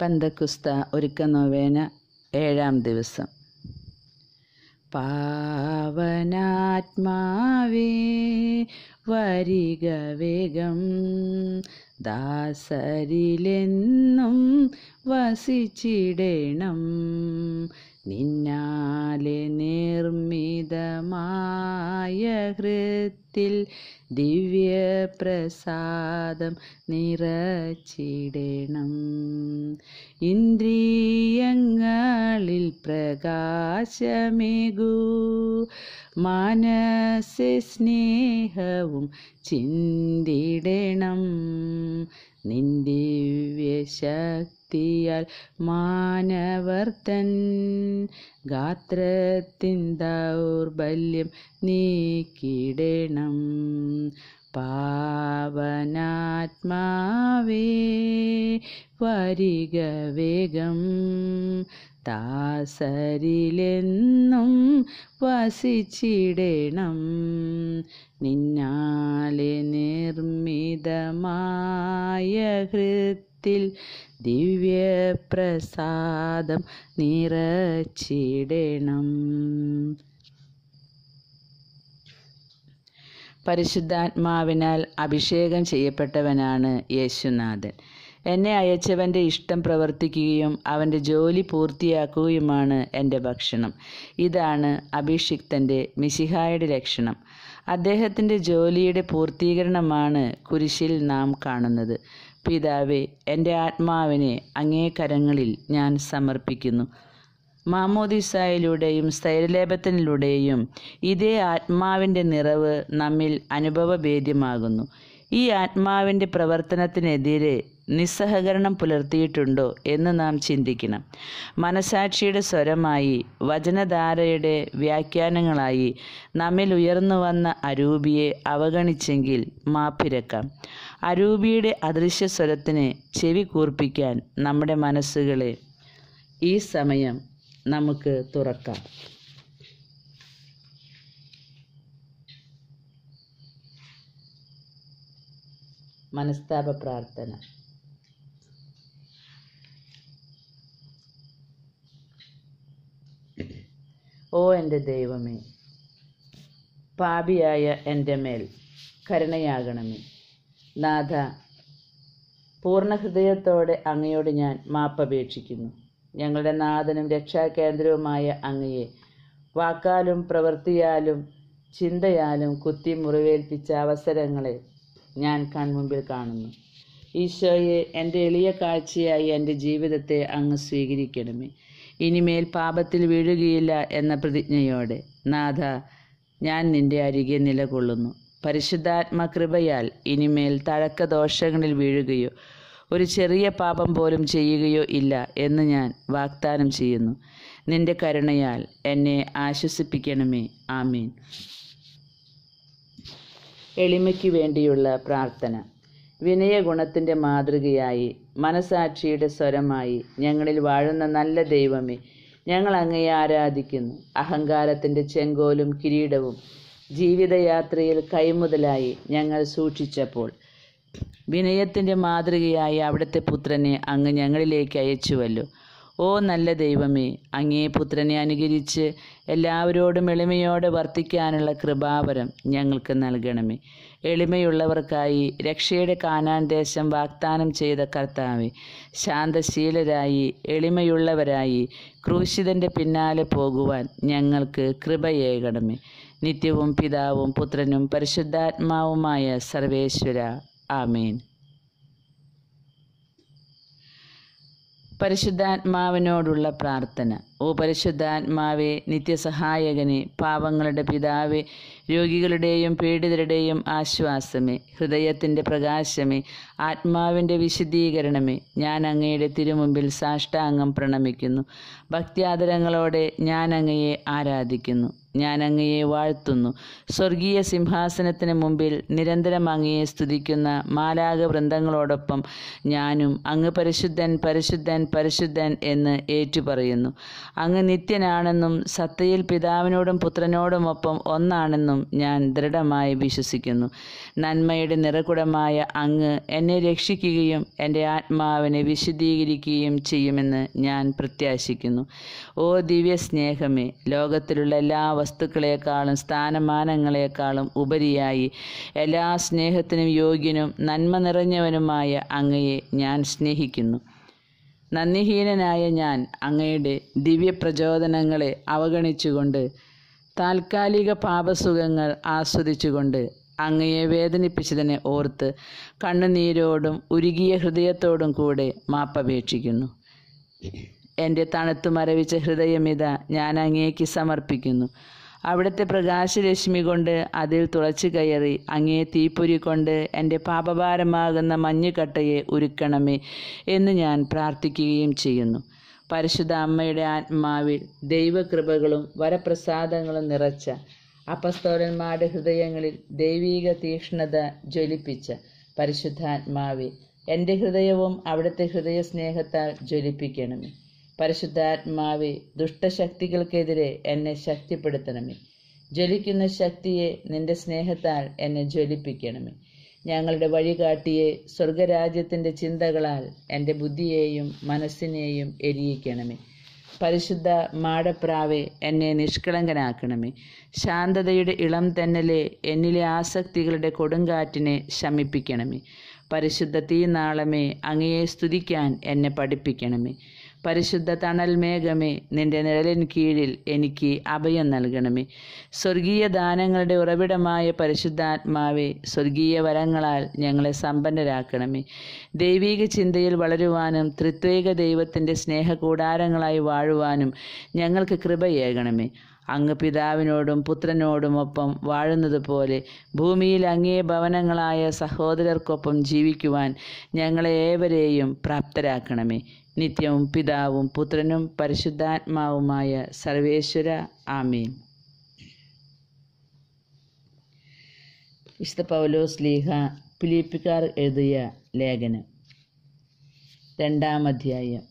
പന്തക്കുസ്ത ഒരുക്ക novena ഏഴാം ദിവസം പാവനാത്മാവേ വരിക വേഗം ദാസരിലെന്നും വസിച്ചിടേണം നിന്നാലെ നിർമ്മിതമായ ഹൃത്തിൽ ദിവ്യ പ്രസാദം നിറച്ചിടണം ഇന്ദ്രിയങ്ങളിൽ പ്രകാശമേകൂ മനസ് സ്നേഹവും ചിന്തിടണം നിന്ദിവ്യശക്തിയാൽ മാനവർത്തൻ ഗാത്രത്തിൻ ദൗർബല്യം നീക്കിടണം പാവനാത്മാവേ വരിക വേഗം താസരിലെന്നും വസിച്ചിടണം നിന്നാലെ നിർമ്മിതമായ ഹൃത്തിൽ ദിവ്യപ്രസാദം നിറച്ചിടണം പരിശുദ്ധാത്മാവിനാൽ അഭിഷേകം ചെയ്യപ്പെട്ടവനാണ് യേശുനാഥൻ എന്നെ അയച്ചവൻ്റെ ഇഷ്ടം പ്രവർത്തിക്കുകയും അവൻ്റെ ജോലി പൂർത്തിയാക്കുകയുമാണ് എൻ്റെ ഭക്ഷണം ഇതാണ് അഭിഷിക്തൻ്റെ മിശിഹായുടെ ലക്ഷണം അദ്ദേഹത്തിൻ്റെ ജോലിയുടെ പൂർത്തീകരണമാണ് കുരിശിൽ നാം കാണുന്നത് പിതാവേ എൻ്റെ ആത്മാവിനെ അങ്ങേ കരങ്ങളിൽ ഞാൻ സമർപ്പിക്കുന്നു മാമോദിസായിലൂടെയും സ്ഥൈര്യലേപത്തിനിലൂടെയും ഇതേ ആത്മാവിൻ്റെ നിറവ് നമ്മിൽ അനുഭവഭേദ്യമാകുന്നു ഈ ആത്മാവിൻ്റെ പ്രവർത്തനത്തിനെതിരെ നിസ്സഹകരണം പുലർത്തിയിട്ടുണ്ടോ എന്ന് നാം ചിന്തിക്കണം മനസാക്ഷിയുടെ സ്വരമായി വചനധാരയുടെ വ്യാഖ്യാനങ്ങളായി നമ്മിൽ ഉയർന്നു വന്ന അരൂപിയെ അവഗണിച്ചെങ്കിൽ മാപ്പിരക്കാം അരൂപിയുടെ അദൃശ്യ സ്വരത്തിന് ചെവി കൂർപ്പിക്കാൻ നമ്മുടെ മനസ്സുകളെ ഈ സമയം നമുക്ക് തുറക്കാം മനസ്താപ പ്രാർത്ഥന ഓ എൻ്റെ ദൈവമേ പാപിയായ എൻ്റെ മേൽ കരുണയാകണമേ നാഥ പൂർണ്ണ ഹൃദയത്തോടെ അങ്ങയോട് ഞാൻ മാപ്പപേക്ഷിക്കുന്നു ഞങ്ങളുടെ നാഥനും രക്ഷാകേന്ദ്രവുമായ അങ്ങയെ വാക്കാലും പ്രവൃത്തിയാലും ചിന്തയാലും കുത്തി മുറിവേൽപ്പിച്ച അവസരങ്ങളെ ഞാൻ കൺമുമ്പിൽ കാണുന്നു ഈശോയെ എൻ്റെ എളിയ കാഴ്ചയായി എൻ്റെ ജീവിതത്തെ അങ്ങ് സ്വീകരിക്കണമേ ഇനിമേൽ പാപത്തിൽ വീഴുകയില്ല എന്ന പ്രതിജ്ഞയോടെ നാഥ ഞാൻ നിന്റെ അരികെ നിലകൊള്ളുന്നു പരിശുദ്ധാത്മ കൃപയാൽ ഇനിമേൽ തഴക്ക ദോഷങ്ങളിൽ വീഴുകയോ ഒരു ചെറിയ പാപം പോലും ചെയ്യുകയോ ഇല്ല എന്ന് ഞാൻ വാഗ്ദാനം ചെയ്യുന്നു നിന്റെ കരുണയാൽ എന്നെ ആശ്വസിപ്പിക്കണമേ ആമീൻ എളിമയ്ക്ക് വേണ്ടിയുള്ള പ്രാർത്ഥന വിനയഗുണത്തിൻ്റെ മാതൃകയായി മനസാക്ഷിയുടെ സ്വരമായി ഞങ്ങളിൽ വാഴുന്ന നല്ല ദൈവമേ ഞങ്ങൾ അങ്ങയെ ആരാധിക്കുന്നു അഹങ്കാരത്തിൻ്റെ ചെങ്കോലും കിരീടവും ജീവിതയാത്രയിൽ കൈമുതലായി ഞങ്ങൾ സൂക്ഷിച്ചപ്പോൾ വിനയത്തിൻ്റെ മാതൃകയായി അവിടുത്തെ പുത്രനെ അങ്ങ് ഞങ്ങളിലേക്ക് അയച്ചുവല്ലോ ഓ നല്ല ദൈവമേ അങ്ങേ പുത്രനെ അനുകരിച്ച് എല്ലാവരോടും എളിമയോടെ വർത്തിക്കാനുള്ള കൃപാവരം ഞങ്ങൾക്ക് നൽകണമേ എളിമയുള്ളവർക്കായി രക്ഷയുടെ കാനാൻ ദേശം വാഗ്ദാനം ചെയ്ത കർത്താവെ ശാന്തശീലരായി എളിമയുള്ളവരായി ക്രൂശിതൻ്റെ പിന്നാലെ പോകുവാൻ ഞങ്ങൾക്ക് കൃപയേകണമേ നിത്യവും പിതാവും പുത്രനും പരിശുദ്ധാത്മാവുമായ സർവേശ്വര ആമേൻ പരിശുദ്ധാത്മാവിനോടുള്ള പ്രാർത്ഥന ഓ പരിശുദ്ധാത്മാവേ നിത്യസഹായകനെ പാവങ്ങളുടെ പിതാവേ രോഗികളുടെയും പീഡിതരുടെയും ആശ്വാസമേ ഹൃദയത്തിൻ്റെ പ്രകാശമേ ആത്മാവിൻ്റെ വിശുദ്ധീകരണമേ ഞാൻ അങ്ങയുടെ തിരുമുമ്പിൽ സാഷ്ടാംഗം പ്രണമിക്കുന്നു ഭക്തിയാദരങ്ങളോടെ ഞാൻ അങ്ങയെ ആരാധിക്കുന്നു ഞാൻ അങ്ങയെ വാഴ്ത്തുന്നു സ്വർഗീയ സിംഹാസനത്തിന് മുമ്പിൽ നിരന്തരം അങ്ങയെ സ്തുതിക്കുന്ന മാലാക വൃന്ദങ്ങളോടൊപ്പം ഞാനും അങ്ങ് പരിശുദ്ധൻ പരിശുദ്ധൻ പരിശുദ്ധൻ എന്ന് ഏറ്റുപറയുന്നു അങ്ങ് നിത്യനാണെന്നും സത്തയിൽ പിതാവിനോടും പുത്രനോടും ഒപ്പം ഒന്നാണെന്നും ഞാൻ ദൃഢമായി വിശ്വസിക്കുന്നു നന്മയുടെ നിറകുടമായ അങ്ങ് എന്നെ രക്ഷിക്കുകയും എൻ്റെ ആത്മാവിനെ വിശദീകരിക്കുകയും ചെയ്യുമെന്ന് ഞാൻ പ്രത്യാശിക്കുന്നു ഓ ദിവ്യ സ്നേഹമേ ലോകത്തിലുള്ള എല്ലാ വസ്തുക്കളെക്കാളും സ്ഥാനമാനങ്ങളെക്കാളും ഉപരിയായി എല്ലാ സ്നേഹത്തിനും യോഗ്യനും നന്മ നിറഞ്ഞവനുമായ അങ്ങയെ ഞാൻ സ്നേഹിക്കുന്നു നന്ദിഹീനനായ ഞാൻ അങ്ങയുടെ പ്രചോദനങ്ങളെ അവഗണിച്ചുകൊണ്ട് താൽക്കാലിക പാപസുഖങ്ങൾ ആസ്വദിച്ചുകൊണ്ട് അങ്ങയെ വേദനിപ്പിച്ചതിനെ ഓർത്ത് കണ്ണുനീരോടും ഉരുകിയ ഹൃദയത്തോടും കൂടെ മാപ്പപേക്ഷിക്കുന്നു എൻ്റെ തണുത്തു മരവിച്ച ഹൃദയമിത ഞാൻ അങ്ങേക്ക് സമർപ്പിക്കുന്നു അവിടുത്തെ പ്രകാശരശ്മി കൊണ്ട് അതിൽ തുളച്ചു കയറി അങ്ങേ തീപ്പൊരി കൊണ്ട് എൻ്റെ പാപഭാരമാകുന്ന മഞ്ഞുകട്ടയെ ഉരുക്കണമേ എന്ന് ഞാൻ പ്രാർത്ഥിക്കുകയും ചെയ്യുന്നു പരിശുദ്ധ അമ്മയുടെ ആത്മാവിൽ ദൈവകൃപകളും വരപ്രസാദങ്ങളും നിറച്ച അപസ്തോലന്മാരുടെ ഹൃദയങ്ങളിൽ ദൈവീക തീക്ഷ്ണത ജ്വലിപ്പിച്ച പരിശുദ്ധാത്മാവെ എൻ്റെ ഹൃദയവും അവിടുത്തെ ഹൃദയ സ്നേഹത്താൽ ജ്വലിപ്പിക്കണമേ പരിശുദ്ധാത്മാവെ ദുഷ്ടശക്തികൾക്കെതിരെ എന്നെ ശക്തിപ്പെടുത്തണമേ ജ്വലിക്കുന്ന ശക്തിയെ നിന്റെ സ്നേഹത്താൽ എന്നെ ജ്വലിപ്പിക്കണമേ ഞങ്ങളുടെ വഴികാട്ടിയെ സ്വർഗരാജ്യത്തിൻ്റെ ചിന്തകളാൽ എൻ്റെ ബുദ്ധിയെയും മനസ്സിനെയും എരിയിക്കണമേ പരിശുദ്ധ മാടപ്രാവെ എന്നെ നിഷ്കളങ്കനാക്കണമേ ശാന്തതയുടെ ഇളം തന്നലെ എന്നിലെ ആസക്തികളുടെ കൊടുങ്കാറ്റിനെ ശമിപ്പിക്കണമേ പരിശുദ്ധ നാളമേ അങ്ങയെ സ്തുതിക്കാൻ എന്നെ പഠിപ്പിക്കണമേ പരിശുദ്ധ തണൽ മേഘമേ നിന്റെ നിഴലിൻ കീഴിൽ എനിക്ക് അഭയം നൽകണമേ സ്വർഗീയ ദാനങ്ങളുടെ ഉറവിടമായ പരിശുദ്ധാത്മാവെ സ്വർഗീയ വരങ്ങളാൽ ഞങ്ങളെ സമ്പന്നരാക്കണമേ ദൈവീക ചിന്തയിൽ വളരുവാനും ത്രിത്വേക ദൈവത്തിൻ്റെ സ്നേഹകൂടാരങ്ങളായി വാഴുവാനും ഞങ്ങൾക്ക് കൃപയേകണമേ അങ്ങ് പിതാവിനോടും പുത്രനോടുമൊപ്പം വാഴുന്നതുപോലെ ഭൂമിയിൽ അങ്ങേ ഭവനങ്ങളായ സഹോദരർക്കൊപ്പം ജീവിക്കുവാൻ ഞങ്ങളെ ഏവരെയും പ്രാപ്തരാക്കണമേ നിത്യവും പിതാവും പുത്രനും പരിശുദ്ധാത്മാവുമായ സർവേശ്വര ആമീൻ വിശുദ്ധ പൗലോസ് ലീഹ പിലിപ്പിക്കാർ എഴുതിയ ലേഖനം രണ്ടാം അധ്യായം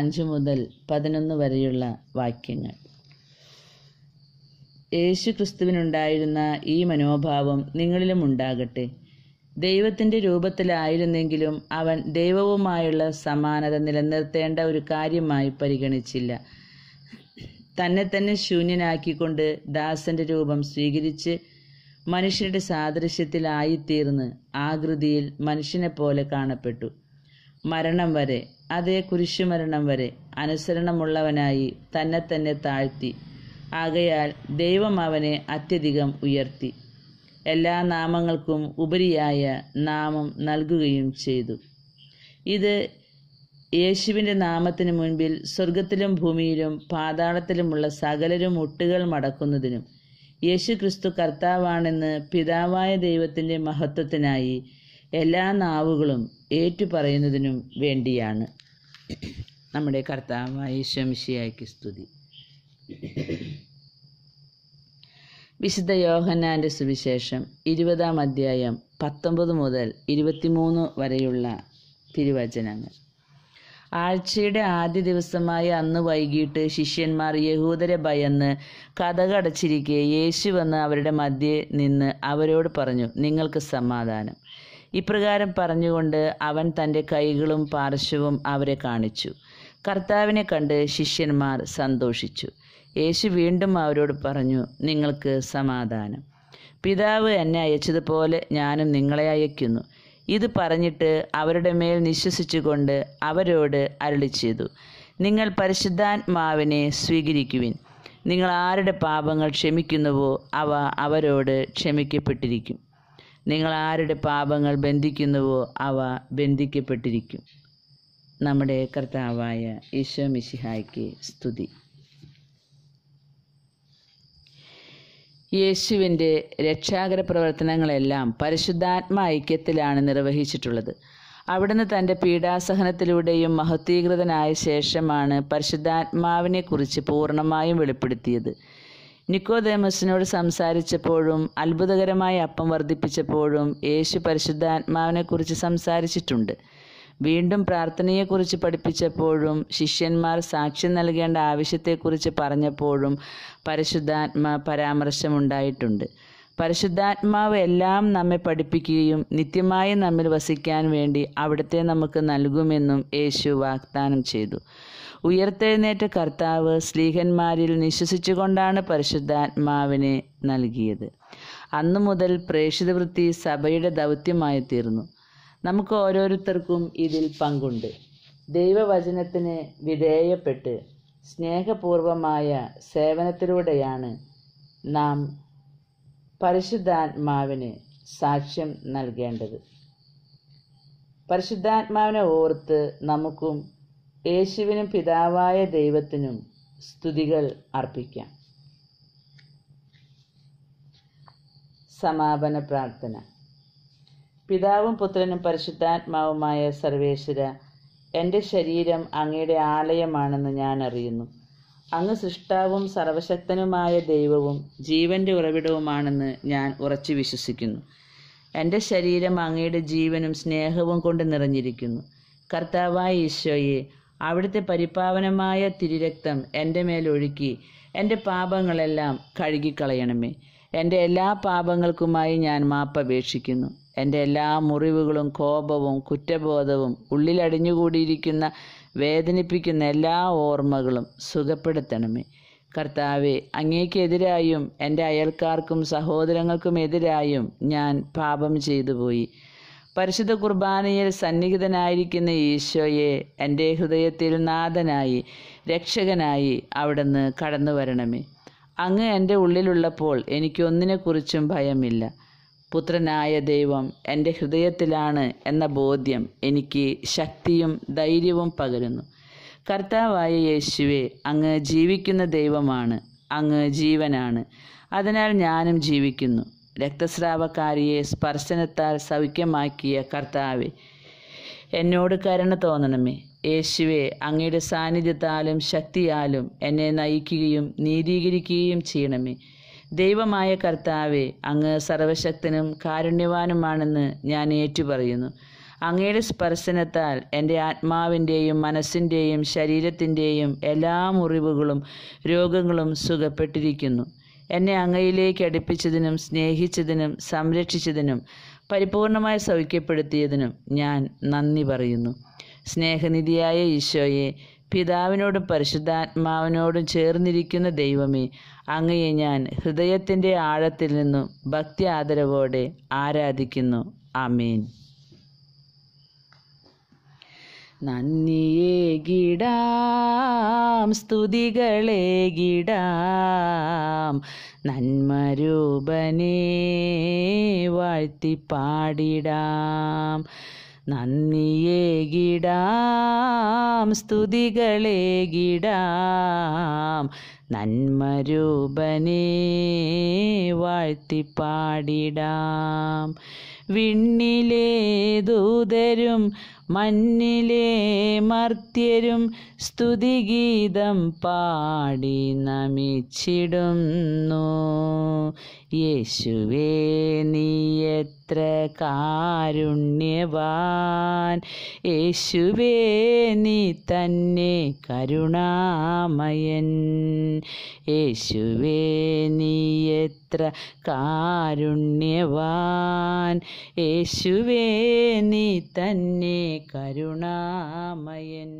അഞ്ച് മുതൽ പതിനൊന്ന് വരെയുള്ള വാക്യങ്ങൾ യേശുക്രിസ്തുവിനുണ്ടായിരുന്ന ഈ മനോഭാവം നിങ്ങളിലും ഉണ്ടാകട്ടെ ദൈവത്തിൻ്റെ രൂപത്തിലായിരുന്നെങ്കിലും അവൻ ദൈവവുമായുള്ള സമാനത നിലനിർത്തേണ്ട ഒരു കാര്യമായി പരിഗണിച്ചില്ല തന്നെ തന്നെ ശൂന്യനാക്കിക്കൊണ്ട് ദാസന്റെ രൂപം സ്വീകരിച്ച് മനുഷ്യരുടെ സാദൃശ്യത്തിലായിത്തീർന്ന് ആകൃതിയിൽ മനുഷ്യനെ പോലെ കാണപ്പെട്ടു മരണം വരെ അതേ കുരിശുമരണം വരെ അനുസരണമുള്ളവനായി തന്നെ തന്നെ താഴ്ത്തി ആകയാൽ ദൈവം അവനെ അത്യധികം ഉയർത്തി എല്ലാ നാമങ്ങൾക്കും ഉപരിയായ നാമം നൽകുകയും ചെയ്തു ഇത് യേശുവിൻ്റെ നാമത്തിന് മുൻപിൽ സ്വർഗത്തിലും ഭൂമിയിലും പാതാളത്തിലുമുള്ള സകലരും മുട്ടുകൾ മടക്കുന്നതിനും യേശു ക്രിസ്തു കർത്താവാണെന്ന് പിതാവായ ദൈവത്തിൻ്റെ മഹത്വത്തിനായി എല്ലാ നാവുകളും ഏറ്റുപറയുന്നതിനും വേണ്ടിയാണ് നമ്മുടെ കർത്താവായ ഈശ്വംശിയായ്ക്ക് സ്തുതി വിശുദ്ധ യോഹന്നാൻ്റെ സുവിശേഷം ഇരുപതാം അധ്യായം പത്തൊമ്പത് മുതൽ ഇരുപത്തിമൂന്ന് വരെയുള്ള തിരുവചനങ്ങൾ ആഴ്ചയുടെ ആദ്യ ദിവസമായ അന്ന് വൈകിട്ട് ശിഷ്യന്മാർ യഹൂദരെ ഭയന്ന് കഥകടച്ചിരിക്കെ യേശു വന്ന് അവരുടെ മധ്യേ നിന്ന് അവരോട് പറഞ്ഞു നിങ്ങൾക്ക് സമാധാനം ഇപ്രകാരം പറഞ്ഞുകൊണ്ട് അവൻ തൻ്റെ കൈകളും പാർശ്വവും അവരെ കാണിച്ചു കർത്താവിനെ കണ്ട് ശിഷ്യന്മാർ സന്തോഷിച്ചു യേശു വീണ്ടും അവരോട് പറഞ്ഞു നിങ്ങൾക്ക് സമാധാനം പിതാവ് എന്നെ അയച്ചതുപോലെ ഞാനും നിങ്ങളെ അയക്കുന്നു ഇത് പറഞ്ഞിട്ട് അവരുടെ മേൽ നിശ്വസിച്ചുകൊണ്ട് അവരോട് അരളി ചെയ്തു നിങ്ങൾ പരിശുദ്ധാത്മാവിനെ സ്വീകരിക്കുവിൻ നിങ്ങൾ ആരുടെ പാപങ്ങൾ ക്ഷമിക്കുന്നുവോ അവ അവരോട് ക്ഷമിക്കപ്പെട്ടിരിക്കും നിങ്ങൾ ആരുടെ പാപങ്ങൾ ബന്ധിക്കുന്നുവോ അവ ബന്ധിക്കപ്പെട്ടിരിക്കും നമ്മുടെ കർത്താവായ ഈശോ മിശിഹായ്ക്ക് സ്തുതി യേശുവിൻ്റെ രക്ഷാകര പ്രവർത്തനങ്ങളെല്ലാം പരിശുദ്ധാത്മ ഐക്യത്തിലാണ് നിർവഹിച്ചിട്ടുള്ളത് അവിടുന്ന് തൻ്റെ പീഡാസഹനത്തിലൂടെയും മഹത്വീകൃതനായ ശേഷമാണ് പരിശുദ്ധാത്മാവിനെക്കുറിച്ച് പൂർണ്ണമായും വെളിപ്പെടുത്തിയത് നിക്കോദേമസിനോട് സംസാരിച്ചപ്പോഴും അത്ഭുതകരമായ അപ്പം വർദ്ധിപ്പിച്ചപ്പോഴും യേശു പരിശുദ്ധാത്മാവിനെക്കുറിച്ച് സംസാരിച്ചിട്ടുണ്ട് വീണ്ടും പ്രാർത്ഥനയെക്കുറിച്ച് പഠിപ്പിച്ചപ്പോഴും ശിഷ്യന്മാർ സാക്ഷ്യം നൽകേണ്ട ആവശ്യത്തെക്കുറിച്ച് പറഞ്ഞപ്പോഴും പരിശുദ്ധാത്മ പരാമർശമുണ്ടായിട്ടുണ്ട് പരിശുദ്ധാത്മാവ് എല്ലാം നമ്മെ പഠിപ്പിക്കുകയും നിത്യമായി നമ്മിൽ വസിക്കാൻ വേണ്ടി അവിടുത്തെ നമുക്ക് നൽകുമെന്നും യേശു വാഗ്ദാനം ചെയ്തു ഉയർത്തെഴുന്നേറ്റ കർത്താവ് സ്ലീഹന്മാരിൽ നിശ്വസിച്ചുകൊണ്ടാണ് പരിശുദ്ധാത്മാവിനെ നൽകിയത് അന്നു മുതൽ പ്രേക്ഷിതവൃത്തി സഭയുടെ ദൗത്യമായി തീർന്നു നമുക്ക് ഓരോരുത്തർക്കും ഇതിൽ പങ്കുണ്ട് ദൈവവചനത്തിന് വിധേയപ്പെട്ട് സ്നേഹപൂർവമായ സേവനത്തിലൂടെയാണ് നാം പരിശുദ്ധാത്മാവിന് സാക്ഷ്യം നൽകേണ്ടത് പരിശുദ്ധാത്മാവിനെ ഓർത്ത് നമുക്കും യേശുവിനും പിതാവായ ദൈവത്തിനും സ്തുതികൾ അർപ്പിക്കാം സമാപന പ്രാർത്ഥന പിതാവും പുത്രനും പരിശുദ്ധാത്മാവുമായ സർവേശ്വര എൻ്റെ ശരീരം അങ്ങയുടെ ആലയമാണെന്ന് ഞാൻ അറിയുന്നു അങ്ങ് സൃഷ്ടാവും സർവശക്തനുമായ ദൈവവും ജീവൻ്റെ ഉറവിടവുമാണെന്ന് ഞാൻ ഉറച്ചു വിശ്വസിക്കുന്നു എൻ്റെ ശരീരം അങ്ങയുടെ ജീവനും സ്നേഹവും കൊണ്ട് നിറഞ്ഞിരിക്കുന്നു കർത്താവായ ഈശോയെ അവിടുത്തെ പരിപാവനമായ തിരുരക്തം എൻ്റെ മേലൊഴുക്കി എൻ്റെ പാപങ്ങളെല്ലാം കഴുകിക്കളയണമേ എൻ്റെ എല്ലാ പാപങ്ങൾക്കുമായി ഞാൻ മാപ്പപേക്ഷിക്കുന്നു എൻ്റെ എല്ലാ മുറിവുകളും കോപവും കുറ്റബോധവും ഉള്ളിലടിഞ്ഞുകൂടിയിരിക്കുന്ന വേദനിപ്പിക്കുന്ന എല്ലാ ഓർമ്മകളും സുഖപ്പെടുത്തണമേ കർത്താവെ അങ്ങേക്കെതിരായും എൻ്റെ അയൽക്കാർക്കും സഹോദരങ്ങൾക്കും എതിരായും ഞാൻ പാപം ചെയ്തു പോയി പരിശുദ്ധ കുർബാനയിൽ സന്നിഹിതനായിരിക്കുന്ന ഈശോയെ എൻ്റെ ഹൃദയത്തിൽ നാഥനായി രക്ഷകനായി അവിടുന്ന് കടന്നു വരണമേ അങ്ങ് എൻ്റെ ഉള്ളിലുള്ളപ്പോൾ എനിക്കൊന്നിനെക്കുറിച്ചും ഭയമില്ല പുത്രനായ ദൈവം എൻ്റെ ഹൃദയത്തിലാണ് എന്ന ബോധ്യം എനിക്ക് ശക്തിയും ധൈര്യവും പകരുന്നു കർത്താവായ യേശുവെ അങ്ങ് ജീവിക്കുന്ന ദൈവമാണ് അങ്ങ് ജീവനാണ് അതിനാൽ ഞാനും ജീവിക്കുന്നു രക്തസ്രാവക്കാരിയെ സ്പർശനത്താൽ സൗഖ്യമാക്കിയ കർത്താവെ എന്നോട് കരുണ തോന്നണമേ യേശുവെ അങ്ങയുടെ സാന്നിധ്യത്താലും ശക്തിയാലും എന്നെ നയിക്കുകയും നീതീകരിക്കുകയും ചെയ്യണമേ ദൈവമായ കർത്താവെ അങ്ങ് സർവശക്തനും കാരുണ്യവാനുമാണെന്ന് ഞാൻ ഏറ്റുപറയുന്നു അങ്ങയുടെ സ്പർശനത്താൽ എൻ്റെ ആത്മാവിൻ്റെയും മനസ്സിൻ്റെയും ശരീരത്തിൻ്റെയും എല്ലാ മുറിവുകളും രോഗങ്ങളും സുഖപ്പെട്ടിരിക്കുന്നു എന്നെ അങ്ങയിലേക്ക് അടുപ്പിച്ചതിനും സ്നേഹിച്ചതിനും സംരക്ഷിച്ചതിനും പരിപൂർണമായി സൗഖ്യപ്പെടുത്തിയതിനും ഞാൻ നന്ദി പറയുന്നു സ്നേഹനിധിയായ ഈശോയെ പിതാവിനോടും പരിശുദ്ധാത്മാവിനോടും ചേർന്നിരിക്കുന്ന ദൈവമേ അങ്ങയെ ഞാൻ ഹൃദയത്തിൻ്റെ ആഴത്തിൽ നിന്നും ഭക്തി ആദരവോടെ ആരാധിക്കുന്നു ആമീൻ നന്ദിയേ ഗിടാം സ്തുതികളെ ഗിടാം നന്മരൂപനേ വാഴ്ത്തി പാടിടാം സ്തുതികളേ സ്തുതികളേകിടാം നന്മരൂപനെ വാഴ്ത്തിപ്പാടിടാം വിണ്ണിലേ ദൂതരും മഞ്ഞിലേ മർത്യരും സ്തുതിഗീതം പാടി നമിച്ചിടുന്നു യേശുവേ നീ എത്ര കാരുണ്യവാൻ യേശുവേ നീ തന്നെ കരുണാമയൻ യേശുവേ നീ എത്ര കാരുണ്യവാൻ യേശുവേ നീ തന്നെ കരുണാമയൻ